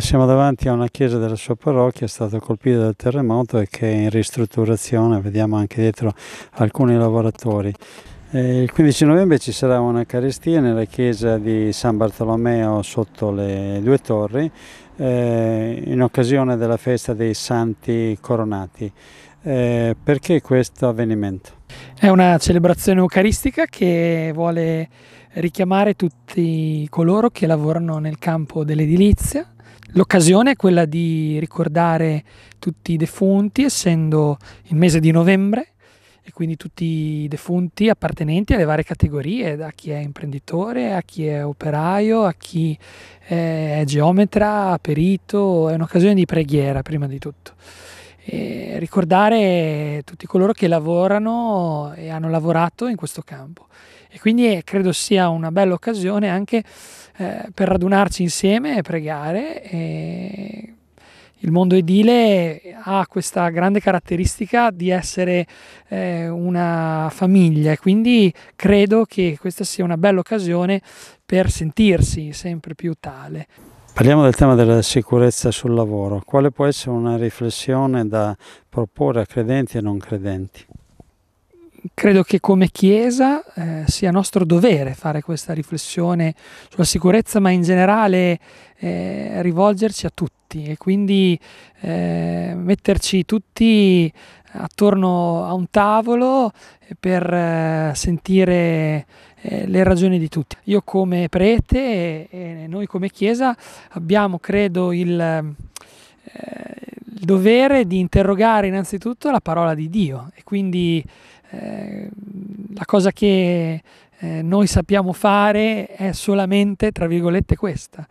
siamo davanti a una chiesa della sua parrocchia, è stata colpita dal terremoto e che è in ristrutturazione, vediamo anche dietro alcuni lavoratori. Eh, il 15 novembre ci sarà una carestia nella chiesa di San Bartolomeo sotto le due torri eh, in occasione della festa dei Santi Coronati. Eh, perché questo avvenimento? È una celebrazione eucaristica che vuole richiamare tutti coloro che lavorano nel campo dell'edilizia, L'occasione è quella di ricordare tutti i defunti, essendo il mese di novembre, e quindi tutti i defunti appartenenti alle varie categorie, da chi è imprenditore a chi è operaio, a chi eh, è geometra, perito, è un'occasione di preghiera prima di tutto e ricordare tutti coloro che lavorano e hanno lavorato in questo campo. E quindi eh, credo sia una bella occasione anche eh, per radunarci insieme e pregare. E il mondo edile ha questa grande caratteristica di essere eh, una famiglia, quindi credo che questa sia una bella occasione per sentirsi sempre più tale. Parliamo del tema della sicurezza sul lavoro. Quale può essere una riflessione da proporre a credenti e non credenti? Credo che come Chiesa eh, sia nostro dovere fare questa riflessione sulla sicurezza, ma in generale eh, rivolgerci a tutti e quindi eh, metterci tutti attorno a un tavolo eh, per eh, sentire eh, le ragioni di tutti. Io come prete e noi come Chiesa abbiamo, credo, il, il dovere di interrogare innanzitutto la parola di Dio e quindi la cosa che noi sappiamo fare è solamente, tra virgolette, questa,